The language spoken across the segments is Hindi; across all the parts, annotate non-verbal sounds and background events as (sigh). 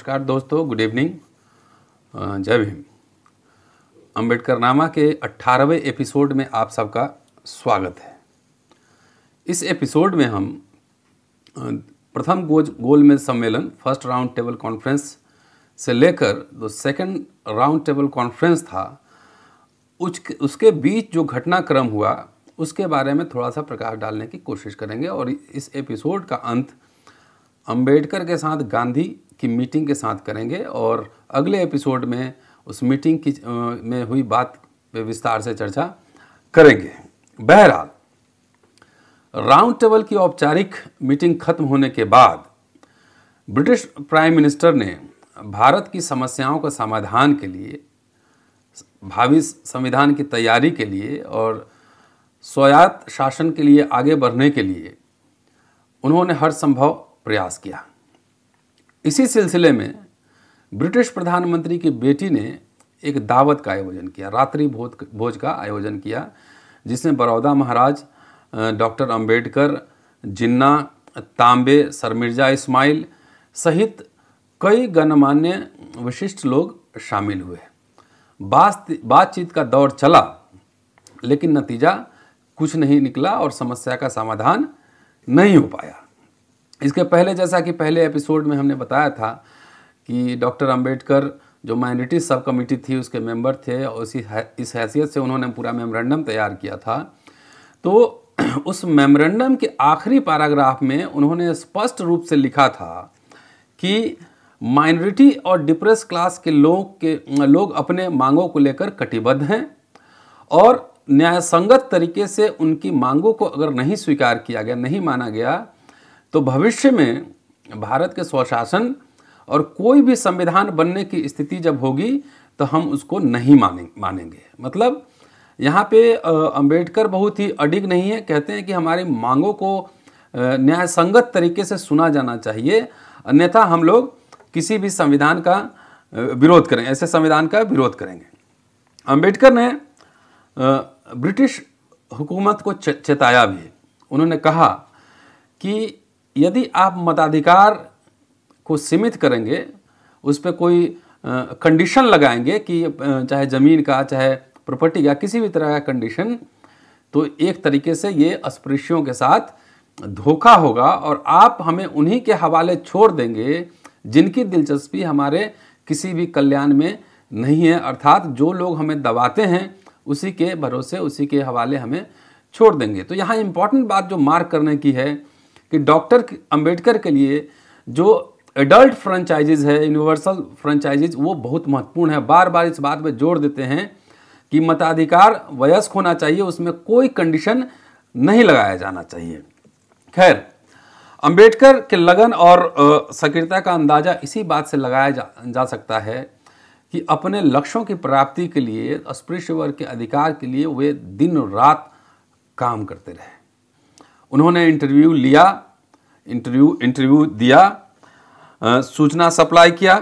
नमस्कार दोस्तों गुड इवनिंग जय भीम अम्बेडकर नामा के 18वें एपिसोड में आप सबका स्वागत है इस एपिसोड में हम प्रथम गोज गोल में सम्मेलन फर्स्ट राउंड टेबल कॉन्फ्रेंस से लेकर जो सेकंड राउंड टेबल कॉन्फ्रेंस था उसके उसके बीच जो घटनाक्रम हुआ उसके बारे में थोड़ा सा प्रकाश डालने की कोशिश करेंगे और इस एपिसोड का अंत अंबेडकर के साथ गांधी की मीटिंग के साथ करेंगे और अगले एपिसोड में उस मीटिंग की में हुई बात पे विस्तार से चर्चा करेंगे बहरहाल राउंड टेबल की औपचारिक मीटिंग खत्म होने के बाद ब्रिटिश प्राइम मिनिस्टर ने भारत की समस्याओं का समाधान के लिए भावी संविधान की तैयारी के लिए और स्वायत्त शासन के लिए आगे बढ़ने के लिए उन्होंने हर संभव प्रयास किया इसी सिलसिले में ब्रिटिश प्रधानमंत्री की बेटी ने एक दावत का आयोजन किया रात्रि भोज भोज का आयोजन किया जिसमें बड़ौदा महाराज डॉक्टर अंबेडकर जिन्ना तांबे सर मिर्जा इस्माइल सहित कई गणमान्य विशिष्ट लोग शामिल हुए बातचीत का दौर चला लेकिन नतीजा कुछ नहीं निकला और समस्या का समाधान नहीं हो पाया इसके पहले जैसा कि पहले एपिसोड में हमने बताया था कि डॉक्टर अंबेडकर जो माइनॉरिटी सब कमेटी थी उसके मेंबर थे और उसी इस हैसियत से उन्होंने पूरा मेमोरेंडम तैयार किया था तो (clears throat) उस मेमोरेंडम के आखिरी पैराग्राफ में उन्होंने स्पष्ट रूप से लिखा था कि माइनॉरिटी और डिप्रेस क्लास के लोग के लोग अपने मांगों को लेकर कटिबद्ध हैं और न्यायसंगत तरीके से उनकी मांगों को अगर नहीं स्वीकार किया गया नहीं माना गया तो भविष्य में भारत के स्वशासन और कोई भी संविधान बनने की स्थिति जब होगी तो हम उसको नहीं माने मानेंगे मतलब यहाँ पे अंबेडकर बहुत ही अडिग नहीं है कहते हैं कि हमारी मांगों को न्याय संगत तरीके से सुना जाना चाहिए अन्यथा हम लोग किसी भी संविधान का विरोध करें ऐसे संविधान का विरोध करेंगे अंबेडकर ने ब्रिटिश हुकूमत को चेताया भी उन्होंने कहा कि यदि आप मताधिकार को सीमित करेंगे उस पर कोई कंडीशन लगाएंगे कि चाहे ज़मीन का चाहे प्रॉपर्टी का किसी भी तरह का कंडीशन तो एक तरीके से ये अस्पृश्यों के साथ धोखा होगा और आप हमें उन्हीं के हवाले छोड़ देंगे जिनकी दिलचस्पी हमारे किसी भी कल्याण में नहीं है अर्थात जो लोग हमें दबाते हैं उसी के भरोसे उसी के हवाले हमें छोड़ देंगे तो यहाँ इम्पॉर्टेंट बात जो मार्क करने की है कि डॉक्टर अंबेडकर के लिए जो एडल्ट फ्रेंचाइजीज है यूनिवर्सल फ्रेंचाइजीज वो बहुत महत्वपूर्ण है बार बार इस बात पर जोर देते हैं कि मताधिकार वयस्क होना चाहिए उसमें कोई कंडीशन नहीं लगाया जाना चाहिए खैर अंबेडकर के लगन और सक्रियता का अंदाज़ा इसी बात से लगाया जा, जा सकता है कि अपने लक्ष्यों की प्राप्ति के लिए स्पृश्य वर्ग के अधिकार के लिए वे दिन रात काम करते रहे उन्होंने इंटरव्यू लिया इंटरव्यू इंटरव्यू दिया सूचना सप्लाई किया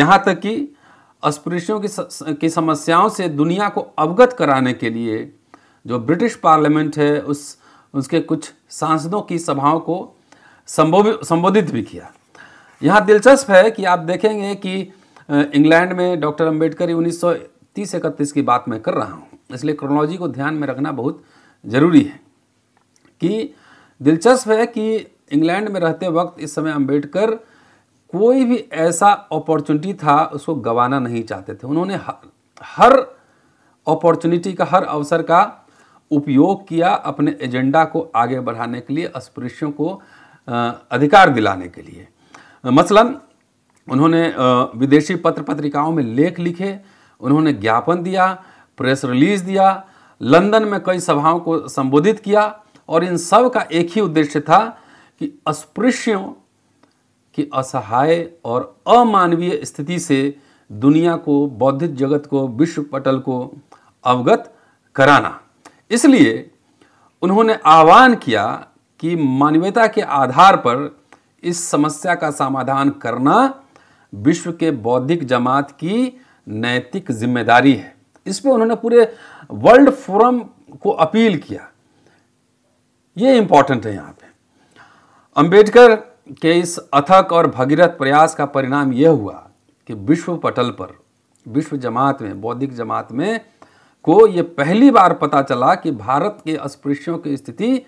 यहाँ तक कि अस्पृश्यों की की समस्याओं से दुनिया को अवगत कराने के लिए जो ब्रिटिश पार्लियामेंट है उस उसके कुछ सांसदों की सभाओं को संबोधित भी किया यहाँ दिलचस्प है कि आप देखेंगे कि इंग्लैंड में डॉक्टर अंबेडकर उन्नीस सौ तीस इकतीस की बात मैं कर रहा हूँ इसलिए क्रोनोलॉजी को ध्यान में रखना बहुत ज़रूरी है कि दिलचस्प है कि इंग्लैंड में रहते वक्त इस समय अंबेडकर कोई भी ऐसा अपॉर्चुनिटी था उसको गंवाना नहीं चाहते थे उन्होंने हर अपॉर्चुनिटी का हर अवसर का उपयोग किया अपने एजेंडा को आगे बढ़ाने के लिए अस्पृश्यों को अधिकार दिलाने के लिए मसलन उन्होंने विदेशी पत्र पत्रिकाओं में लेख लिखे उन्होंने ज्ञापन दिया प्रेस रिलीज दिया लंदन में कई सभाओं को संबोधित किया और इन सब का एक ही उद्देश्य था कि अस्पृश्यों की असहाय और अमानवीय स्थिति से दुनिया को बौद्धिक जगत को विश्व पटल को अवगत कराना इसलिए उन्होंने आह्वान किया कि मानवीयता के आधार पर इस समस्या का समाधान करना विश्व के बौद्धिक जमात की नैतिक जिम्मेदारी है इस पर उन्होंने पूरे वर्ल्ड फोरम को अपील किया ये इंपॉर्टेंट है यहाँ पे अंबेडकर के इस अथक और भगीरथ प्रयास का परिणाम यह हुआ कि विश्व पटल पर विश्व जमात में बौद्धिक जमात में को ये पहली बार पता चला कि भारत के अस्पृश्यों की स्थिति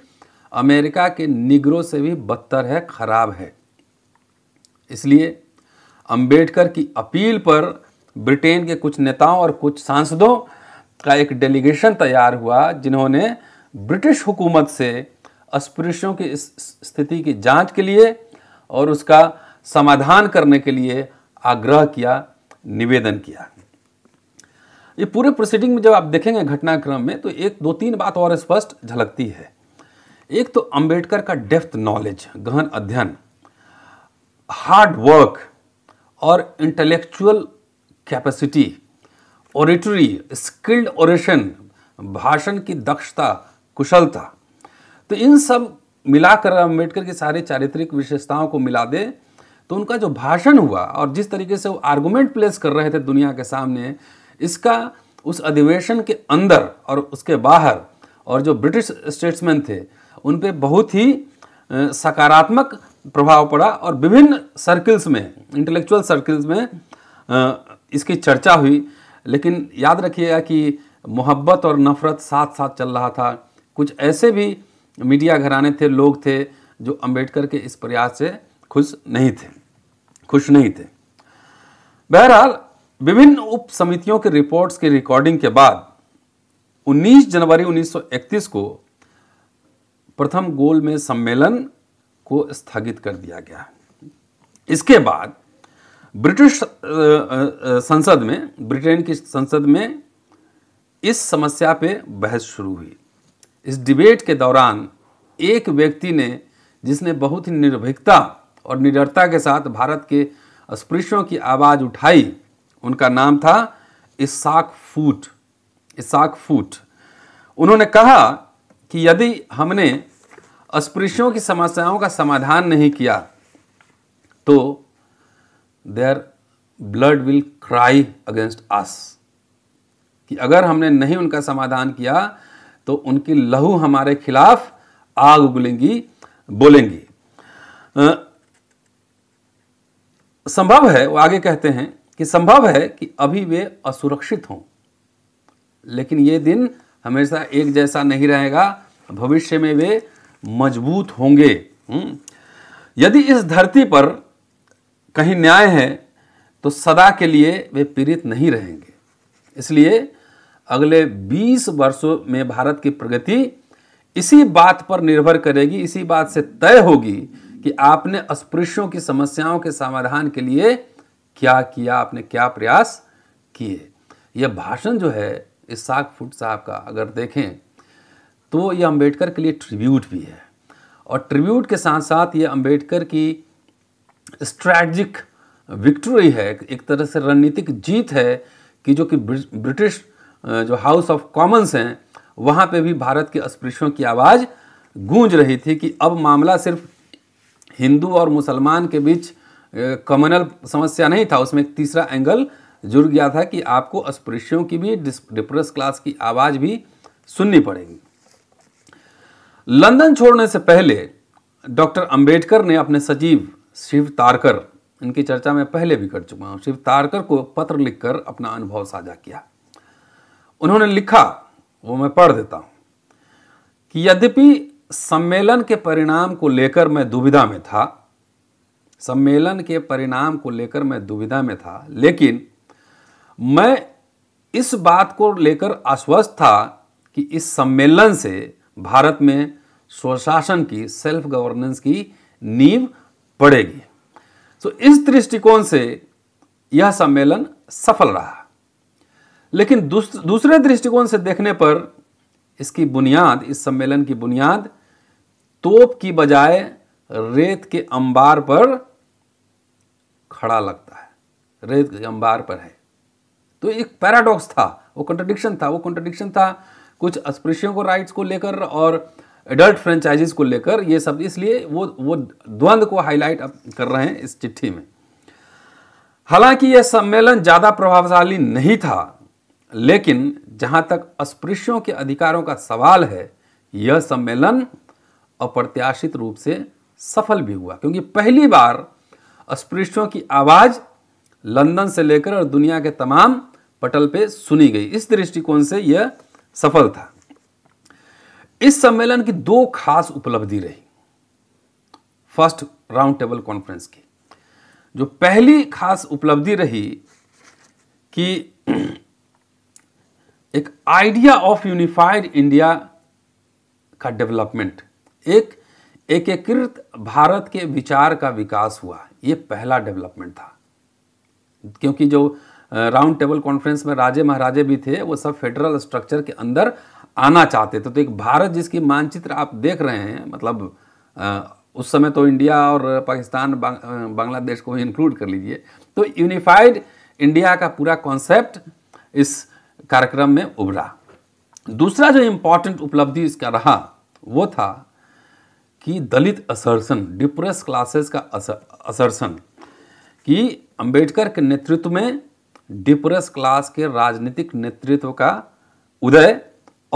अमेरिका के निगरों से भी बदतर है खराब है इसलिए अंबेडकर की अपील पर ब्रिटेन के कुछ नेताओं और कुछ सांसदों का एक डेलीगेशन तैयार हुआ जिन्होंने ब्रिटिश हुकूमत से अस्पृश्यों की स्थिति की जांच के लिए और उसका समाधान करने के लिए आग्रह किया निवेदन किया ये पूरे प्रोसीडिंग में जब आप देखेंगे घटनाक्रम में तो एक दो तीन बात और स्पष्ट झलकती है एक तो अंबेडकर का डेप्थ नॉलेज गहन अध्ययन हार्ड वर्क और intellectual capacity oratory skilled oration भाषण की दक्षता कुशलता तो इन सब मिलाकर अम्बेडकर के सारी चारित्रिक विशेषताओं को मिला दें तो उनका जो भाषण हुआ और जिस तरीके से वो आर्गूमेंट प्लेस कर रहे थे दुनिया के सामने इसका उस अधिवेशन के अंदर और उसके बाहर और जो ब्रिटिश स्टेट्समैन थे उन पर बहुत ही सकारात्मक प्रभाव पड़ा और विभिन्न सर्कल्स में इंटेलेक्चुअल सर्कल्स में इसकी चर्चा हुई लेकिन याद रखिएगा कि मोहब्बत और नफ़रत साथ साथ चल रहा था कुछ ऐसे भी मीडिया घराने थे लोग थे जो अंबेडकर के इस प्रयास से खुश नहीं थे खुश नहीं थे बहरहाल विभिन्न उप समितियों के रिपोर्ट्स की रिकॉर्डिंग के बाद 19 जनवरी 1931 को प्रथम गोल में सम्मेलन को स्थगित कर दिया गया इसके बाद ब्रिटिश संसद में ब्रिटेन की संसद में इस समस्या पे बहस शुरू हुई इस डिबेट के दौरान एक व्यक्ति ने जिसने बहुत ही निर्भीकता और निडरता के साथ भारत के अस्पृश्यों की आवाज़ उठाई उनका नाम था इसाक फूट इसाक फूट उन्होंने कहा कि यदि हमने अस्पृश्यों की समस्याओं का समाधान नहीं किया तो there blood will cry against us कि अगर हमने नहीं उनका समाधान किया तो उनकी लहू हमारे खिलाफ आग उगलेंगी बोलेंगी आ, संभव है वो आगे कहते हैं कि संभव है कि अभी वे असुरक्षित हों लेकिन ये दिन हमेशा एक जैसा नहीं रहेगा भविष्य में वे मजबूत होंगे हम्म। यदि इस धरती पर कहीं न्याय है तो सदा के लिए वे पीड़ित नहीं रहेंगे इसलिए अगले 20 वर्षों में भारत की प्रगति इसी बात पर निर्भर करेगी इसी बात से तय होगी कि आपने अस्पृश्यों की समस्याओं के समाधान के लिए क्या किया आपने क्या प्रयास किए यह भाषण जो है इसाक फुट साहब का अगर देखें तो यह अंबेडकर के लिए ट्रिब्यूट भी है और ट्रिब्यूट के साथ साथ ये अंबेडकर की स्ट्रैटिक विक्ट्री है एक तरह से रणनीतिक जीत है कि जो कि ब्रिटिश जो हाउस ऑफ कॉमन्स हैं वहाँ पे भी भारत के अस्पृश्यों की आवाज़ गूंज रही थी कि अब मामला सिर्फ हिंदू और मुसलमान के बीच कमनल समस्या नहीं था उसमें एक तीसरा एंगल जुड़ गया था कि आपको अस्पृश्यों की भी डिप्रेस क्लास की आवाज़ भी सुननी पड़ेगी लंदन छोड़ने से पहले डॉक्टर अंबेडकर ने अपने सजीव शिव तारकर इनकी चर्चा में पहले भी कर चुका हूँ शिव तारकर को पत्र लिखकर अपना अनुभव साझा किया उन्होंने लिखा वो मैं पढ़ देता हूं कि यद्यपि सम्मेलन के परिणाम को लेकर मैं दुविधा में था सम्मेलन के परिणाम को लेकर मैं दुविधा में था लेकिन मैं इस बात को लेकर आश्वस्त था कि इस सम्मेलन से भारत में स्वशासन की सेल्फ गवर्नेंस की नींव पड़ेगी तो इस दृष्टिकोण से यह सम्मेलन सफल रहा लेकिन दूस, दूसरे दृष्टिकोण से देखने पर इसकी बुनियाद इस सम्मेलन की बुनियाद तोप की बजाय रेत के अंबार पर खड़ा लगता है रेत के अंबार पर है तो एक पैराडॉक्स था वो कॉन्ट्रडिक्शन था वो कंट्रोडिक्शन था कुछ अस्पृश्यों को राइट्स को लेकर और एडल्ट फ्रेंचाइजीज को लेकर ये सब इसलिए वो वो द्वंद्व को हाईलाइट कर रहे हैं इस चिट्ठी में हालांकि यह सम्मेलन ज़्यादा प्रभावशाली नहीं था लेकिन जहां तक अस्पृश्यों के अधिकारों का सवाल है यह सम्मेलन अप्रत्याशित रूप से सफल भी हुआ क्योंकि पहली बार अस्पृश्यों की आवाज़ लंदन से लेकर और दुनिया के तमाम पटल पे सुनी गई इस दृष्टिकोण से यह सफल था इस सम्मेलन की दो खास उपलब्धि रही फर्स्ट राउंड टेबल कॉन्फ्रेंस की जो पहली खास उपलब्धि रही कि एक आइडिया ऑफ यूनिफाइड इंडिया का डेवलपमेंट एक एकीकृत भारत के विचार का विकास हुआ ये पहला डेवलपमेंट था क्योंकि जो राउंड टेबल कॉन्फ्रेंस में राजे महाराजे भी थे वो सब फेडरल स्ट्रक्चर के अंदर आना चाहते थे तो एक भारत जिसकी मानचित्र आप देख रहे हैं मतलब उस समय तो इंडिया और पाकिस्तान बांग्लादेश को इंक्लूड कर लीजिए तो यूनिफाइड इंडिया का पूरा कॉन्सेप्ट इस कार्यक्रम में उभरा दूसरा जो इम्पोर्टेंट उपलब्धि इसका रहा वो था कि दलित असरसन डिप्रेस क्लासेस का असरसन कि अंबेडकर के नेतृत्व में डिप्रेस क्लास के राजनीतिक नेतृत्व का उदय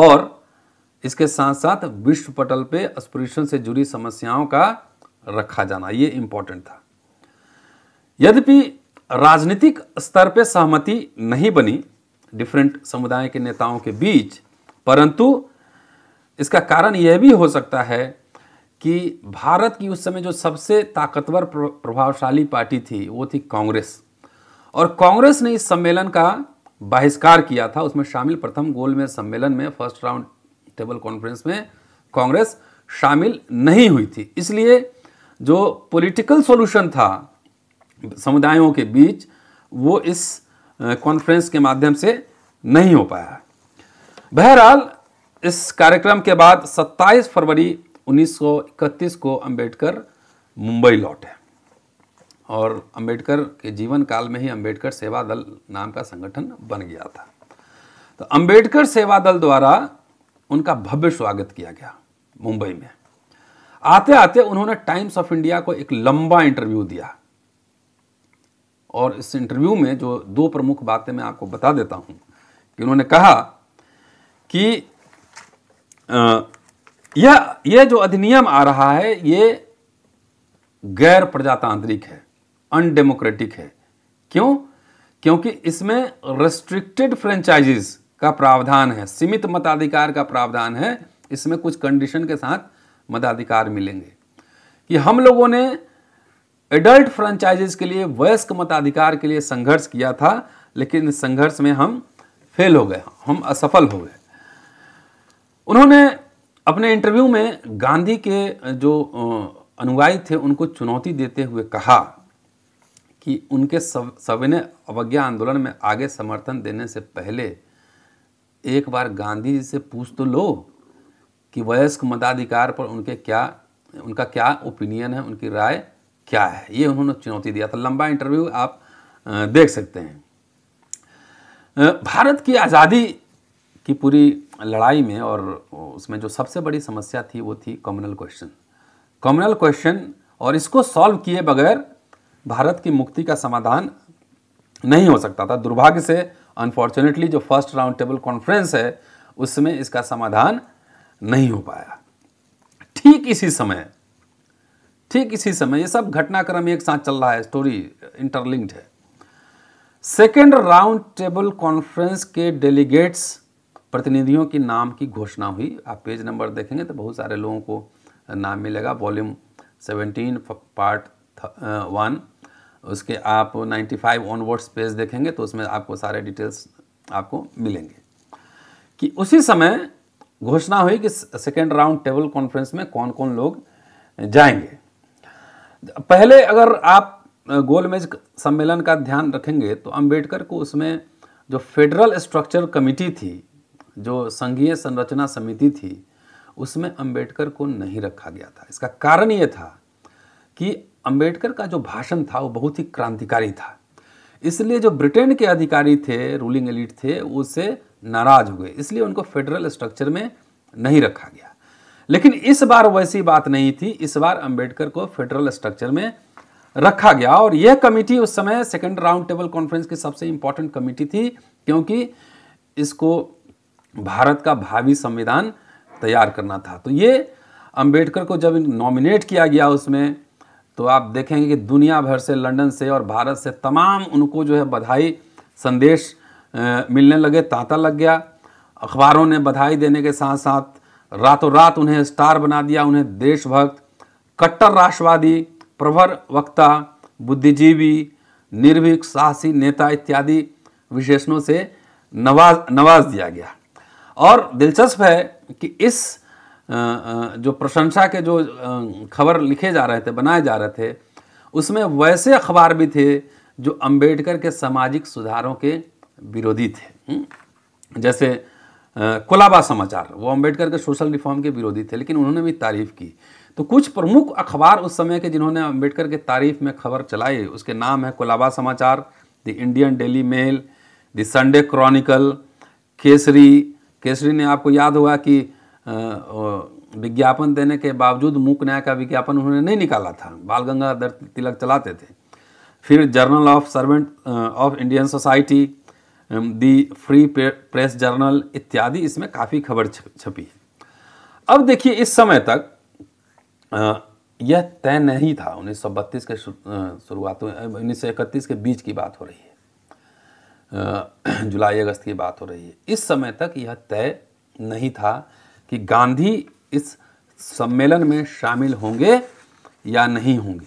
और इसके साथ साथ विश्व पटल पे अस्पृश्यन से जुड़ी समस्याओं का रखा जाना ये इम्पोर्टेंट था यद्यपि राजनीतिक स्तर पे सहमति नहीं बनी डिफरेंट समुदाय के नेताओं के बीच परंतु इसका कारण यह भी हो सकता है कि भारत की उस समय जो सबसे ताकतवर प्रभावशाली पार्टी थी वो थी कांग्रेस और कांग्रेस ने इस सम्मेलन का बहिष्कार किया था उसमें शामिल प्रथम गोल में सम्मेलन में फर्स्ट राउंड टेबल कॉन्फ्रेंस में कांग्रेस शामिल नहीं हुई थी इसलिए जो पॉलिटिकल सॉल्यूशन था समुदायों के बीच वो इस कॉन्फ्रेंस के माध्यम से नहीं हो पाया बहरहाल इस कार्यक्रम के बाद 27 फरवरी 1931 को अंबेडकर मुंबई लौटे और अंबेडकर के जीवन काल में ही अंबेडकर सेवा दल नाम का संगठन बन गया था तो अंबेडकर सेवा दल द्वारा उनका भव्य स्वागत किया गया मुंबई में आते आते उन्होंने टाइम्स ऑफ इंडिया को एक लंबा इंटरव्यू दिया और इस इंटरव्यू में जो दो प्रमुख बातें मैं आपको बता देता हूं कि उन्होंने कहा कि यह यह जो अधिनियम आ रहा है ये गैर प्रजातांत्रिक है अनडेमोक्रेटिक है क्यों क्योंकि इसमें रेस्ट्रिक्टेड फ्रेंचाइजीज का प्रावधान है सीमित मताधिकार का प्रावधान है इसमें कुछ कंडीशन के साथ मताधिकार मिलेंगे कि हम लोगों ने एडल्ट फ्रेंचाइजेज के लिए वयस्क मताधिकार के लिए संघर्ष किया था लेकिन संघर्ष में हम फेल हो गए हम असफल हो गए उन्होंने अपने इंटरव्यू में गांधी के जो अनुयायी थे उनको चुनौती देते हुए कहा कि उनके सब सविनय अवज्ञा आंदोलन में आगे समर्थन देने से पहले एक बार गांधी जी से पूछ तो लो कि वयस्क मताधिकार पर उनके क्या उनका क्या ओपिनियन है उनकी राय क्या है ये उन्होंने चुनौती दिया था लंबा इंटरव्यू आप देख सकते हैं भारत की आज़ादी की पूरी लड़ाई में और उसमें जो सबसे बड़ी समस्या थी वो थी कम्युनल क्वेश्चन कॉमनल क्वेश्चन और इसको सॉल्व किए बगैर भारत की मुक्ति का समाधान नहीं हो सकता था दुर्भाग्य से अनफॉर्चुनेटली जो फर्स्ट राउंड टेबल कॉन्फ्रेंस है उसमें इसका समाधान नहीं हो पाया ठीक इसी समय ठीक इसी समय ये सब घटनाक्रम एक साथ चल रहा है स्टोरी इंटरलिंक्ड है सेकेंड राउंड टेबल कॉन्फ्रेंस के डेलीगेट्स प्रतिनिधियों के नाम की घोषणा हुई आप पेज नंबर देखेंगे तो बहुत सारे लोगों को नाम मिलेगा वॉल्यूम सेवेंटीन पार्ट वन उसके आप 95 फाइव ऑनवर्ड्स पेज देखेंगे तो उसमें आपको सारे डिटेल्स आपको मिलेंगे कि उसी समय घोषणा हुई कि सेकेंड राउंड टेबल कॉन्फ्रेंस में कौन कौन लोग जाएंगे पहले अगर आप गोलमेज सम्मेलन का ध्यान रखेंगे तो अंबेडकर को उसमें जो फेडरल स्ट्रक्चर कमिटी थी जो संघीय संरचना समिति थी उसमें अंबेडकर को नहीं रखा गया था इसका कारण ये था कि अंबेडकर का जो भाषण था वो बहुत ही क्रांतिकारी था इसलिए जो ब्रिटेन के अधिकारी थे रूलिंग एलिट थे उससे नाराज हुए इसलिए उनको फेडरल स्ट्रक्चर में नहीं रखा गया लेकिन इस बार वैसी बात नहीं थी इस बार अंबेडकर को फेडरल स्ट्रक्चर में रखा गया और यह कमेटी उस समय सेकेंड राउंड टेबल कॉन्फ्रेंस की सबसे इंपॉर्टेंट कमेटी थी क्योंकि इसको भारत का भावी संविधान तैयार करना था तो ये अंबेडकर को जब नॉमिनेट किया गया उसमें तो आप देखेंगे कि दुनिया भर से लंदन से और भारत से तमाम उनको जो है बधाई संदेश मिलने लगे तांता लग गया अखबारों ने बधाई देने के साथ साथ रातों रात उन्हें स्टार बना दिया उन्हें देशभक्त कट्टर राष्ट्रवादी प्रभर वक्ता बुद्धिजीवी निर्भीक साहसी नेता इत्यादि विशेषणों से नवाज नवाज दिया गया और दिलचस्प है कि इस जो प्रशंसा के जो खबर लिखे जा रहे थे बनाए जा रहे थे उसमें वैसे अखबार भी थे जो अंबेडकर के सामाजिक सुधारों के विरोधी थे हम्म, जैसे कोलाबा समाचार वो अम्बेडकर के सोशल रिफॉर्म के विरोधी थे लेकिन उन्होंने भी तारीफ की तो कुछ प्रमुख अखबार उस समय के जिन्होंने अम्बेडकर के तारीफ में खबर चलाई उसके नाम है Colaba Samachar the Indian Daily Mail the Sunday Chronicle Kesari Kesari ने आपको याद हुआ कि विज्ञापन देने के बावजूद मूक न्याय का विज्ञापन उन्होंने नहीं निकाला था बाल गंगाधर तिलक चलाते थे फिर journal of servant of Indian society the free press journal इत्यादि इसमें काफ़ी खबर छपी है अब देखिए इस समय तक यह तय नहीं था बत्तीस के शुरुआत में उन्नीस के बीच की बात हो रही है (clears throat) जुलाई अगस्त की बात हो रही है इस समय तक यह तय नहीं था कि गांधी इस सम्मेलन में शामिल होंगे या नहीं होंगे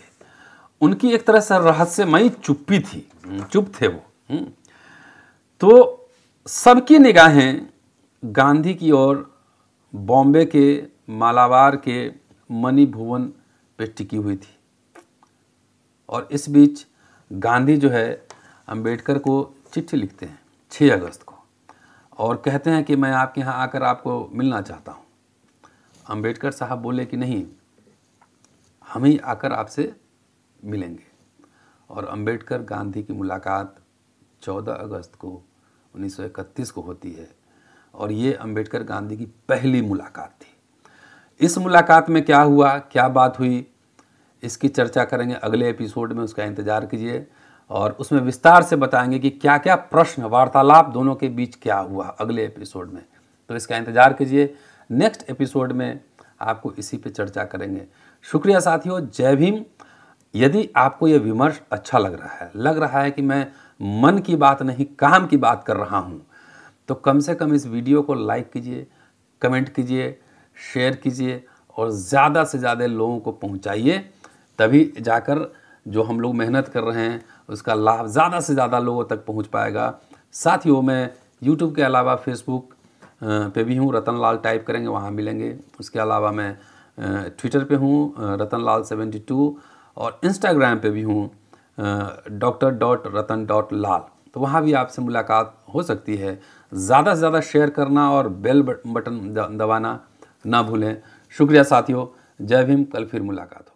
उनकी एक तरह से रहस्यमयी चुप्पी थी चुप थे वो तो सबकी निगाहें गांधी की ओर बॉम्बे के मालाबार के मणि भुवन पे टिकी हुई थी और इस बीच गांधी जो है अंबेडकर को चिट्ठी लिखते हैं 6 अगस्त को और कहते हैं कि मैं आपके यहाँ आकर आपको मिलना चाहता हूँ अंबेडकर साहब बोले कि नहीं हम ही आकर आपसे मिलेंगे और अंबेडकर गांधी की मुलाकात 14 अगस्त को 1931 को होती है और ये अंबेडकर गांधी की पहली मुलाकात थी इस मुलाकात में क्या हुआ क्या बात हुई इसकी चर्चा करेंगे अगले एपिसोड में उसका इंतज़ार कीजिए और उसमें विस्तार से बताएंगे कि क्या क्या प्रश्न वार्तालाप दोनों के बीच क्या हुआ अगले एपिसोड में तो इसका इंतज़ार कीजिए नेक्स्ट एपिसोड में आपको इसी पे चर्चा करेंगे शुक्रिया साथियों जय भीम यदि आपको यह विमर्श अच्छा लग रहा है लग रहा है कि मैं मन की बात नहीं काम की बात कर रहा हूँ तो कम से कम इस वीडियो को लाइक कीजिए कमेंट कीजिए शेयर कीजिए और ज़्यादा से ज़्यादा लोगों को पहुँचाइए तभी जाकर जो हम लोग मेहनत कर रहे हैं उसका लाभ ज़्यादा से ज़्यादा लोगों तक पहुँच पाएगा साथ वो मैं यूट्यूब के अलावा फेसबुक पे भी हूँ रतन लाल टाइप करेंगे वहाँ मिलेंगे उसके अलावा मैं ट्विटर पे हूँ रतन लाल सेवेंटी टू और इंस्टाग्राम पे भी हूँ doctor dot Ratan dot Lal तो वहाँ भी आपसे मुलाकात हो सकती है ज़्यादा से ज़्यादा शेयर करना और बेल बटन दबाना ना भूलें शुक्रिया साथियों जय भीम कल फिर मुलाकात हो